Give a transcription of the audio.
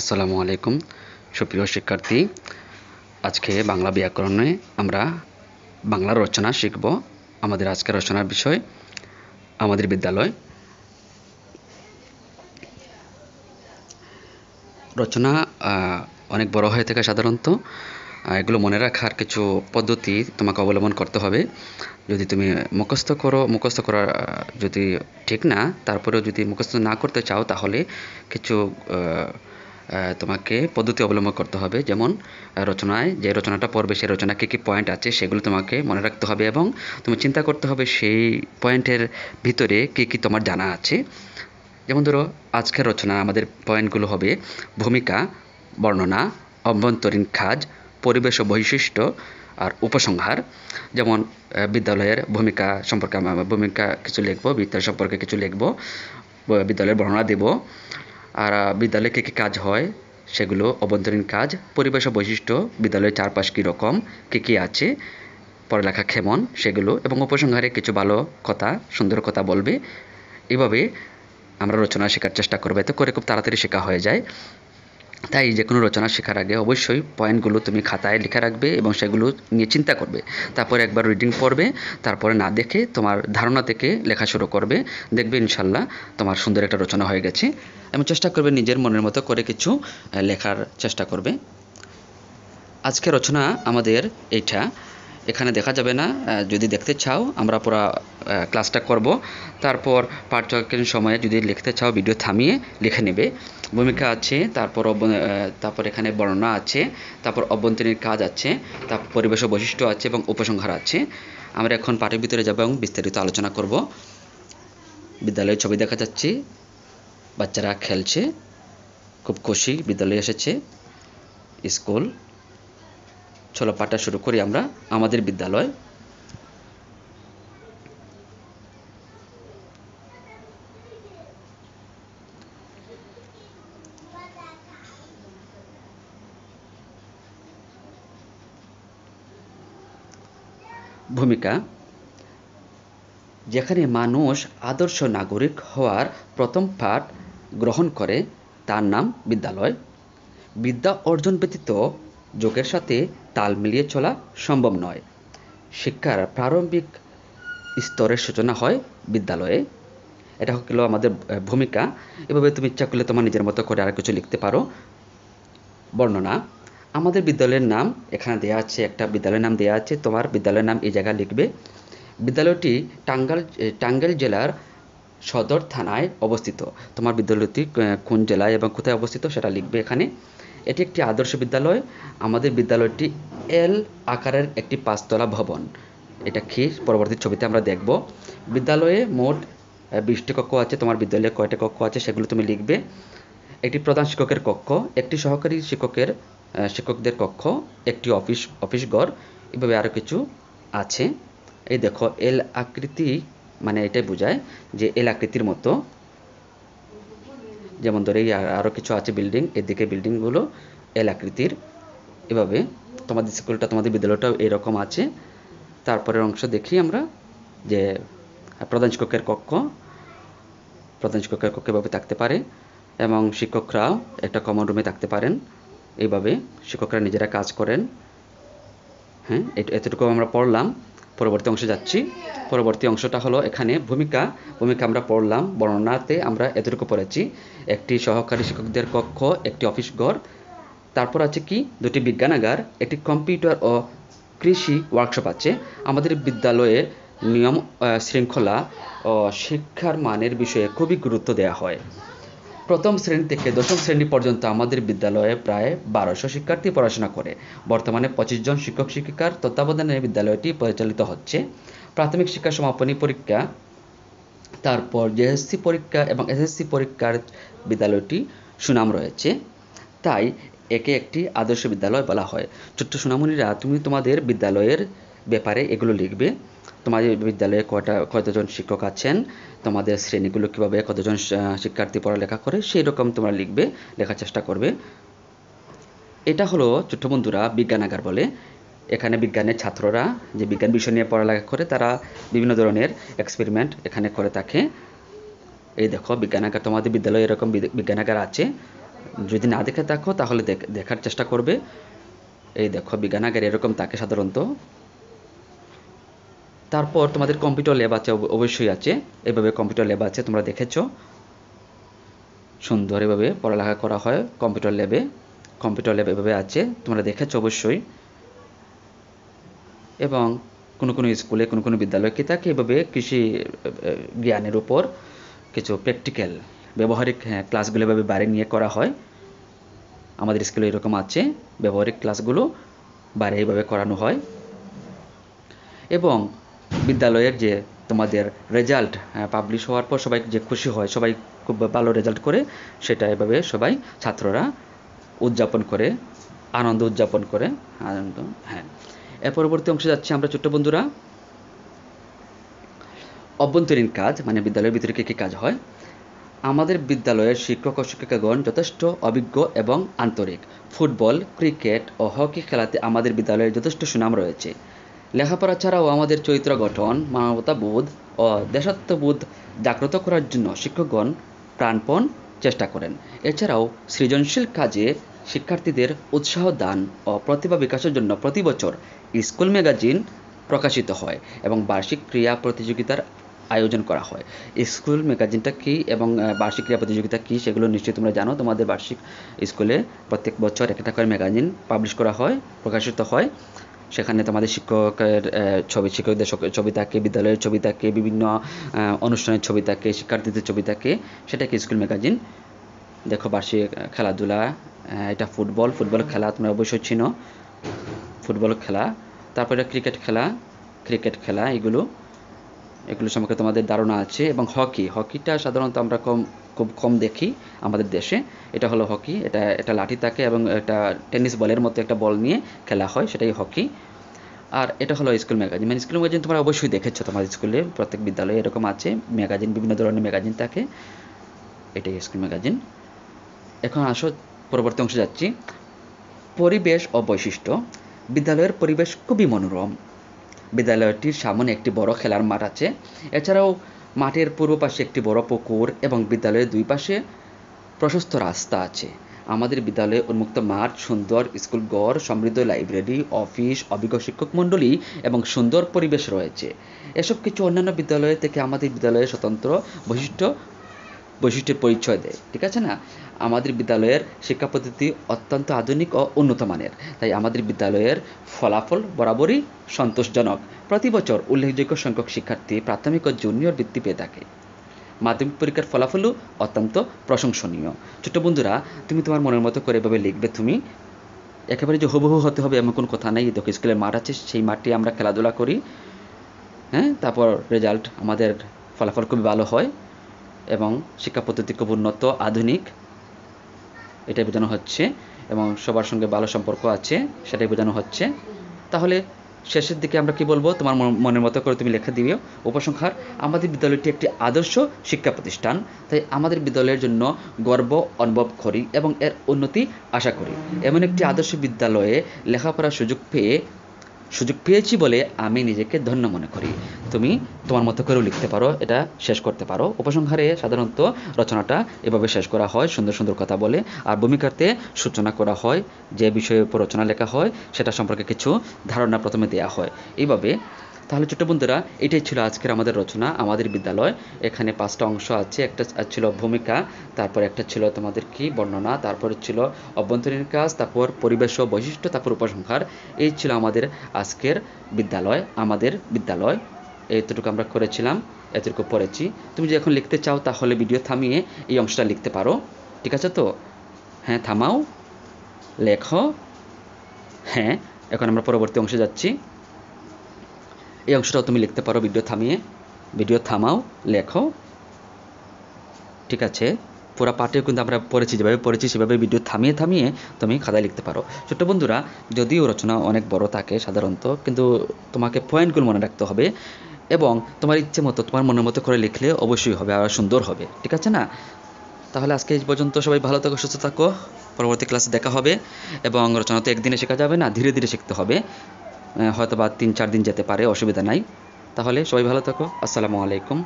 আসসালামু আলাইকুম সুপ্রিয় শিক্ষার্থী আজকে বাংলা ব্যাকরণে আমরা বাংলা রচনা শিখব আমাদের আজকের রচনার বিষয় আমাদের বিদ্যালয় রচনা অনেক বড় হয়ে থাকে সাধারণত এগুলো মনে রাখার কিছু পদ্ধতি তোমাকে অবলম্বন করতে হবে যদি তুমি মুখস্থ করো মুখস্থ করা যদি ঠিক না তারপরেও যদি মুখস্থ না করতে চাও তাহলে কিছু তোমাকে পদ্ধতি অবলম্বন করতে হবে যেমন রচনায় যে রচনাটা পড়বে সেই রচনা কী কী পয়েন্ট আছে সেগুলো তোমাকে মনে রাখতে হবে এবং তুমি চিন্তা করতে হবে সেই পয়েন্টের ভিতরে কী কী তোমার জানা আছে যেমন ধরো আজকের রচনা আমাদের পয়েন্টগুলো হবে ভূমিকা বর্ণনা অভ্যন্তরীণ কাজ পরিবেশ ও বৈশিষ্ট্য আর উপসংহার যেমন বিদ্যালয়ের ভূমিকা সম্পর্কে ভূমিকা কিছু লিখবো বিদ্যালয় সম্পর্কে কিছু লিখবো বিদ্যালয়ের বর্ণনা দেব আর বিদ্যালয়ে কী কী কাজ হয় সেগুলো অভ্যন্তরীণ কাজ পরিবেশ বৈশিষ্ট্য বিদ্যালয়ের চারপাশ রকম কী কী আছে পড়ালেখা ক্ষেমন সেগুলো এবং উপসংহারে কিছু ভালো কথা সুন্দর কথা বলবে এভাবে আমরা রচনা শেখার চেষ্টা করবো এতে করে খুব তাড়াতাড়ি শেখা হয়ে যায় তাই যে কোনো রচনা শেখার আগে অবশ্যই পয়েন্টগুলো তুমি খাতায় লিখে রাখবে এবং সেগুলো নিয়ে চিন্তা করবে তারপরে একবার রিডিং পড়বে তারপরে না দেখে তোমার ধারণা থেকে লেখা শুরু করবে দেখবে ইনশাল্লাহ তোমার সুন্দর একটা রচনা হয়ে গেছে এবং চেষ্টা করবে নিজের মনের মতো করে কিছু লেখার চেষ্টা করবে আজকে রচনা আমাদের এইটা এখানে দেখা যাবে না যদি দেখতে চাও আমরা পুরো ক্লাসটা করব তারপর পাঠচকের সময়ে যদি লিখতে চাও ভিডিও থামিয়ে লিখে নেবে ভূমিকা আছে তারপর তারপর এখানে বর্ণনা আছে তারপর অভ্যন্তরীণ কাজ আছে তারপর পরিবেশ বৈশিষ্ট্য আছে এবং উপসংহার আছে আমরা এখন পাঠের ভিতরে যাব এবং বিস্তারিত আলোচনা করব বিদ্যালয়ের ছবি দেখা যাচ্ছে বাচ্চারা খেলছে খুব খুশি বিদ্যালয়ে এসেছে স্কুল চলো পাঠটা শুরু করি আমরা আমাদের বিদ্যালয় ভূমিকা যেখানে মানুষ আদর্শ নাগরিক হওয়ার প্রথম পাঠ গ্রহণ করে তার নাম বিদ্যালয় বিদ্যা অর্জন ব্যতীত যোগের সাথে তাল মিলিয়ে চলা সম্ভব নয় শিক্ষার প্রারম্ভিক স্তরের সূচনা হয় বিদ্যালয়ে এটা হল আমাদের ভূমিকা এভাবে তুমি ইচ্ছা করলে তোমার নিজের মতো করে আর কিছু লিখতে পারো বর্ণনা আমাদের বিদ্যালয়ের নাম এখানে দেওয়া আছে একটা বিদ্যালয়ের নাম দেওয়া আছে তোমার বিদ্যালয়ের নাম এই জায়গায় লিখবে বিদ্যালয়টি টাঙ্গাল টাঙ্গাইল জেলার সদর থানায় অবস্থিত তোমার বিদ্যালয়টি কোন জেলায় এবং কোথায় অবস্থিত সেটা লিখবে এখানে এটি একটি আদর্শ বিদ্যালয় আমাদের বিদ্যালয়টি এল আকারের একটি পাঁচতলা ভবন এটা কি পরবর্তী ছবিতে আমরা দেখব বিদ্যালয়ে মোট বিশটি কক্ষ আছে তোমার বিদ্যালয়ে কয়টা কক্ষ আছে সেগুলো তুমি লিখবে একটি প্রধান শিক্ষকের কক্ষ একটি সহকারী শিক্ষকের শিক্ষকদের কক্ষ একটি অফিস অফিস ঘর এভাবে আরও কিছু আছে এই দেখো এল আকৃতি মানে এটাই বোঝায় যে এল আকৃতির মতো যেমন ধরে আরও কিছু আছে বিল্ডিং এদিকে বিল্ডিংগুলো এল আকৃতির এভাবে তোমাদের স্কুলটা তোমাদের বিদ্যালয়টাও এরকম আছে তারপরের অংশ দেখি আমরা যে প্রধান শিক্ষকের কক্ষ প্রধান শিক্ষকের কক্ষ এভাবে থাকতে পারে এবং শিক্ষকরা একটা কমন রুমে থাকতে পারেন এইভাবে শিক্ষকরা নিজেরা কাজ করেন হ্যাঁ এতটুকু আমরা পড়লাম পরবর্তী অংশে যাচ্ছি পরবর্তী অংশটা হলো এখানে ভূমিকা ভূমিকা আমরা পড়লাম বর্ণনাতে আমরা এতটুকু পড়েছি একটি সহকারী শিক্ষকদের কক্ষ একটি অফিস ঘর তারপর আছে কি দুটি বিজ্ঞানাগার একটি কম্পিউটার ও কৃষি ওয়ার্কশপ আছে আমাদের বিদ্যালয়ে নিয়ম শৃঙ্খলা ও শিক্ষার মানের বিষয়ে খুবই গুরুত্ব দেওয়া হয় প্রথম শ্রেণী থেকে দশম শ্রেণী পর্যন্ত আমাদের বিদ্যালয়ে প্রায় বারোশো শিক্ষার্থী পড়াশোনা করে বর্তমানে পঁচিশ জন শিক্ষক শিক্ষিকার তত্ত্বাবধানে বিদ্যালয়টি পরিচালিত হচ্ছে প্রাথমিক শিক্ষা সমাপনী পরীক্ষা তারপর জেএসসি পরীক্ষা এবং এসএসসি পরীক্ষার বিদ্যালয়টি সুনাম রয়েছে তাই একে একটি আদর্শ বিদ্যালয় বলা হয় ছোট্ট সোনামণিরা তুমি তোমাদের বিদ্যালয়ের ব্যাপারে এগুলো লিখবে তোমাদের বিদ্যালয়ে কয়টা কতজন শিক্ষক আছেন তোমাদের শ্রেণীগুলো কীভাবে কতজন শিক্ষার্থী পড়ালেখা করে সেই রকম তোমরা লিখবে লেখার চেষ্টা করবে এটা হলো ছোট্ট বন্ধুরা বিজ্ঞানাগার বলে এখানে বিজ্ঞানের ছাত্ররা যে বিজ্ঞান বিষয় নিয়ে পড়ালেখা করে তারা বিভিন্ন ধরনের এক্সপেরিমেন্ট এখানে করে থাকে এই দেখো বিজ্ঞানাগার তোমাদের বিদ্যালয়ে এরকম বিজ্ঞানাগার আছে যদি না দেখে থাকো তাহলে দেখার চেষ্টা করবে এই দেখো বিজ্ঞানাগার এরকম থাকে সাধারণত তারপর তোমাদের কম্পিউটার ল্যাব আছে অবশ্যই আছে এভাবে কম্পিউটার ল্যাব আছে তোমরা দেখেছ সুন্দর এভাবে পড়ালেখা করা হয় কম্পিউটার ল্যাবে কম্পিউটার ল্যাব এভাবে আছে তোমরা দেখেছ অবশ্যই এবং কোনো কোনো স্কুলে কোনো কোনো বিদ্যালয় কি থাকে এভাবে কৃষি জ্ঞানের উপর কিছু প্র্যাকটিক্যাল ব্যবহারিক ক্লাসগুলো হ্যাঁ, এভাবে বাইরে নিয়ে করা হয় আমাদের স্কুলে এরকম আছে ব্যবহারিক ক্লাসগুলো বাইরে এইভাবে করানো হয় এবং বিদ্যালয়ের যে তোমাদের রেজাল্ট হ্যাঁ, পাবলিশ হওয়ার পর সবাই যে খুশি হয় সবাই খুব ভালো রেজাল্ট করে সেটা এভাবে সবাই ছাত্ররা উদযাপন করে আনন্দ উদযাপন করে আনন্দ হ্যাঁ এর পরবর্তী অংশে যাচ্ছি আমরা ছোট্ট বন্ধুরা অভ্যন্তরীণ কাজ মানে বিদ্যালয়ের ভিতরে কী কী কাজ হয় আমাদের বিদ্যালয়ের শিক্ষক ও শিক্ষিকাগণ যথেষ্ট অভিজ্ঞ এবং আন্তরিক ফুটবল ক্রিকেট ও হকি খেলাতে আমাদের বিদ্যালয়ের যথেষ্ট সুনাম রয়েছে লেখাপড়া ছাড়াও আমাদের চরিত্র গঠন মানবতাবোধ ও দেশাত্মবোধ জাগ্রত করার জন্য শিক্ষকগণ প্রাণপণ চেষ্টা করেন এছাড়াও সৃজনশীল কাজে শিক্ষার্থীদের উৎসাহ দান ও প্রতিভা বিকাশের জন্য প্রতি বছর স্কুল ম্যাগাজিন প্রকাশিত হয় এবং বার্ষিক ক্রীড়া প্রতিযোগিতার আয়োজন করা হয় স্কুল ম্যাগাজিনটা কী এবং বার্ষিক ক্রীড়া প্রতিযোগিতা কী সেগুলো নিশ্চয়ই তোমরা জানো তোমাদের বার্ষিক স্কুলে প্রত্যেক বছর একটা করে ম্যাগাজিন পাবলিশ করা হয় প্রকাশিত হয় সেখানে তোমাদের শিক্ষকের ছবি শিক্ষকদের ছবি থাকে বিদ্যালয়ের ছবি থাকে বিভিন্ন অনুষ্ঠানের ছবি থাকে শিক্ষার্থীদের ছবি থাকে সেটাকে স্কুল ম্যাগাজিন দেখো বার্ষিক খেলাধুলা এটা ফুটবল ফুটবল খেলা তোমরা অবশ্যই চিনো ফুটবল খেলা তারপরে ক্রিকেট খেলা ক্রিকেট খেলা এগুলো এগুলো সম্পর্কে তোমাদের ধারণা আছে এবং হকি হকিটা সাধারণত আমরা কম খুব কম দেখি আমাদের দেশে এটা হলো হকি এটা এটা লাঠি থাকে এবং এটা টেনিস বলের মতো একটা বল নিয়ে খেলা হয় সেটাই হকি আর এটা হলো স্কুল ম্যাগাজিন মানে স্কুল ম্যাগাজিন তোমরা অবশ্যই দেখেছো তোমার স্কুলে প্রত্যেক বিদ্যালয়ে এরকম আছে ম্যাগাজিন বিভিন্ন ধরনের ম্যাগাজিন থাকে এটাই স্কুল ম্যাগাজিন এখন আসো পরবর্তী অংশে যাচ্ছি পরিবেশ ও বৈশিষ্ট্য বিদ্যালয়ের পরিবেশ খুবই মনোরম বিদ্যালয়টির সামনে একটি বড় খেলার মাঠ আছে এছাড়াও মাঠের পূর্ব পাশে একটি বড় পুকুর এবং বিদ্যালয়ের দুই পাশে প্রশস্ত রাস্তা আছে আমাদের বিদ্যালয়ে উন্মুক্ত মাঠ সুন্দর স্কুল গড় সমৃদ্ধ লাইব্রেরি অফিস অভিজ্ঞ শিক্ষক মণ্ডলী এবং সুন্দর পরিবেশ রয়েছে এসব কিছু অন্যান্য বিদ্যালয় থেকে আমাদের বিদ্যালয়ের স্বতন্ত্র বৈশিষ্ট্য বৈশিষ্ট্যের পরিচয় দেয় ঠিক আছে না আমাদের বিদ্যালয়ের শিক্ষা পদ্ধতি অত্যন্ত আধুনিক ও উন্নত মানের তাই আমাদের বিদ্যালয়ের ফলাফল বরাবরই সন্তোষজনক প্রতি বছর উল্লেখযোগ্য সংখ্যক শিক্ষার্থী প্রাথমিক ও জুনিয়র বৃত্তি পেয়ে থাকে মাধ্যমিক পরীক্ষার ফলাফলও অত্যন্ত প্রশংসনীয় ছোট বন্ধুরা তুমি তোমার মনের মতো করে এভাবে লিখবে তুমি একেবারে যে হবহু হতে হবে এমন কোনো কথা নেই দেখো স্কুলের মাঠ আছে সেই মাঠে আমরা খেলাধুলা করি হ্যাঁ তারপর রেজাল্ট আমাদের ফলাফল খুবই ভালো হয় এবং শিক্ষা পদ্ধতি খুব উন্নত আধুনিক এটাই বোঝানো হচ্ছে এবং সবার সঙ্গে ভালো সম্পর্ক আছে সেটাই বোঝানো হচ্ছে তাহলে শেষের দিকে আমরা কি বলবো তোমার মনের মতো করে তুমি লেখা দিবে উপসংখ্যার আমাদের বিদ্যালয়টি একটি আদর্শ শিক্ষা প্রতিষ্ঠান তাই আমাদের বিদ্যালয়ের জন্য গর্ব অনুভব করি এবং এর উন্নতি আশা করি এমন একটি আদর্শ বিদ্যালয়ে লেখাপড়ার সুযোগ পেয়ে সুযোগ পেয়েছি বলে আমি নিজেকে ধন্য মনে করি তুমি তোমার মতো করেও লিখতে পারো এটা শেষ করতে পারো উপসংহারে সাধারণত রচনাটা এভাবে শেষ করা হয় সুন্দর সুন্দর কথা বলে আর ভূমিকাতে সূচনা করা হয় যে বিষয়ের উপর রচনা লেখা হয় সেটা সম্পর্কে কিছু ধারণা প্রথমে দেওয়া হয় এইভাবে তাহলে ছোট বন্ধুরা এটাই ছিল আজকের আমাদের রচনা আমাদের বিদ্যালয় এখানে পাঁচটা অংশ আছে একটা ছিল ভূমিকা তারপর একটা ছিল তোমাদের কি বর্ণনা তারপর ছিল অভ্যন্তরীণ কাজ তারপর পরিবেশ ও বৈশিষ্ট্য তারপর উপসংহার এই ছিল আমাদের আজকের বিদ্যালয় আমাদের বিদ্যালয় এতটুকু আমরা করেছিলাম এতটুকু পড়েছি তুমি যদি এখন লিখতে চাও তাহলে ভিডিও থামিয়ে এই অংশটা লিখতে পারো ঠিক আছে তো হ্যাঁ থামাও লেখো হ্যাঁ এখন আমরা পরবর্তী অংশে যাচ্ছি এই অংশটাও তুমি লিখতে পারো ভিডিও থামিয়ে ভিডিও থামাও লেখো ঠিক আছে পুরা পাটেও কিন্তু আমরা পড়েছি যেভাবে পড়েছি সেভাবে ভিডিও থামিয়ে থামিয়ে তুমি খাতায় লিখতে পারো ছোট্ট বন্ধুরা যদিও রচনা অনেক বড় থাকে সাধারণত কিন্তু তোমাকে পয়েন্টগুলো মনে রাখতে হবে এবং তোমার ইচ্ছে মতো তোমার মনের মতো করে লিখলে অবশ্যই হবে আর সুন্দর হবে ঠিক আছে না তাহলে আজকে এই পর্যন্ত সবাই ভালো থাকো সুস্থ থাকো পরবর্তী ক্লাসে দেখা হবে এবং রচনা তো একদিনে শেখা যাবে না ধীরে ধীরে শিখতে হবে হয়তো বা তিন চার দিন যেতে পারে অসুবিধা নাই তাহলে সবাই ভালো থাকো আসসালামু আলাইকুম